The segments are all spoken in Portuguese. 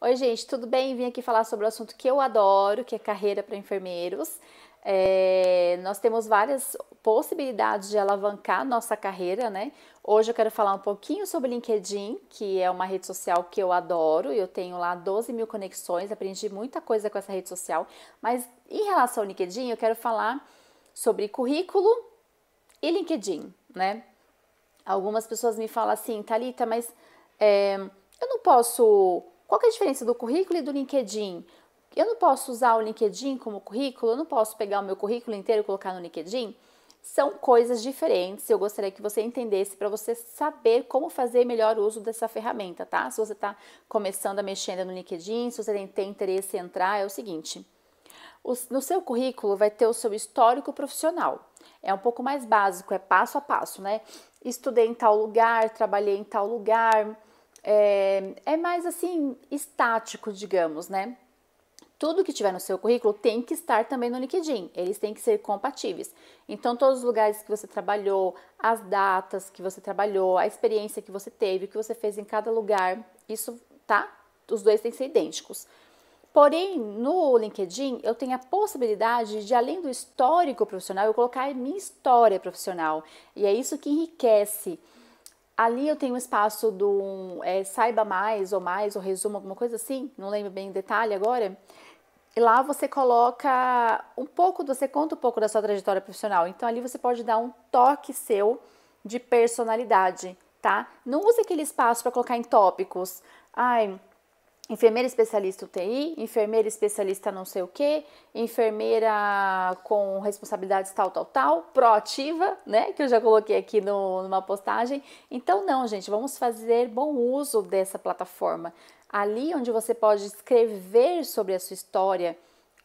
Oi, gente, tudo bem? Vim aqui falar sobre o assunto que eu adoro, que é carreira para enfermeiros. É, nós temos várias possibilidades de alavancar nossa carreira, né? Hoje eu quero falar um pouquinho sobre LinkedIn, que é uma rede social que eu adoro. Eu tenho lá 12 mil conexões, aprendi muita coisa com essa rede social. Mas em relação ao LinkedIn, eu quero falar sobre currículo e LinkedIn, né? Algumas pessoas me falam assim, Talita, mas é, eu não posso qual que é a diferença do currículo e do LinkedIn? Eu não posso usar o LinkedIn como currículo, eu não posso pegar o meu currículo inteiro e colocar no LinkedIn. São coisas diferentes. Eu gostaria que você entendesse para você saber como fazer melhor uso dessa ferramenta, tá? Se você está começando a mexer no LinkedIn, se você tem interesse em entrar, é o seguinte: no seu currículo vai ter o seu histórico profissional. É um pouco mais básico, é passo a passo, né? Estudei em tal lugar, trabalhei em tal lugar é, é mais assim estático, digamos, né? Tudo que tiver no seu currículo tem que estar também no LinkedIn, eles têm que ser compatíveis. Então, todos os lugares que você trabalhou, as datas que você trabalhou, a experiência que você teve, o que você fez em cada lugar, isso tá? Os dois têm que ser idênticos. Porém, no LinkedIn, eu tenho a possibilidade de, além do histórico profissional, eu colocar a minha história profissional. E é isso que enriquece Ali eu tenho um espaço do um, é, saiba mais ou mais ou resumo, alguma coisa assim, não lembro bem o detalhe agora. E lá você coloca um pouco, você conta um pouco da sua trajetória profissional. Então ali você pode dar um toque seu de personalidade, tá? Não use aquele espaço para colocar em tópicos. Ai, enfermeira especialista UTI, enfermeira especialista não sei o que, enfermeira com responsabilidades tal, tal, tal, proativa, né? Que eu já coloquei aqui no, numa postagem. Então, não, gente, vamos fazer bom uso dessa plataforma. Ali onde você pode escrever sobre a sua história,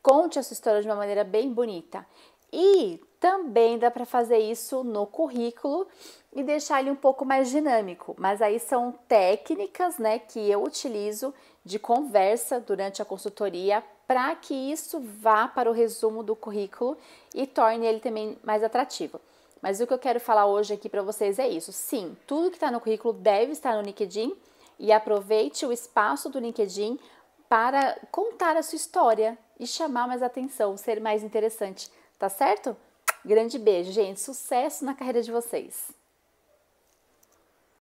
conte a sua história de uma maneira bem bonita. E também dá para fazer isso no currículo e deixar ele um pouco mais dinâmico, mas aí são técnicas, né, que eu utilizo de conversa durante a consultoria para que isso vá para o resumo do currículo e torne ele também mais atrativo. Mas o que eu quero falar hoje aqui para vocês é isso. Sim, tudo que está no currículo deve estar no LinkedIn e aproveite o espaço do LinkedIn para contar a sua história e chamar mais atenção, ser mais interessante, tá certo? Grande beijo, gente. Sucesso na carreira de vocês.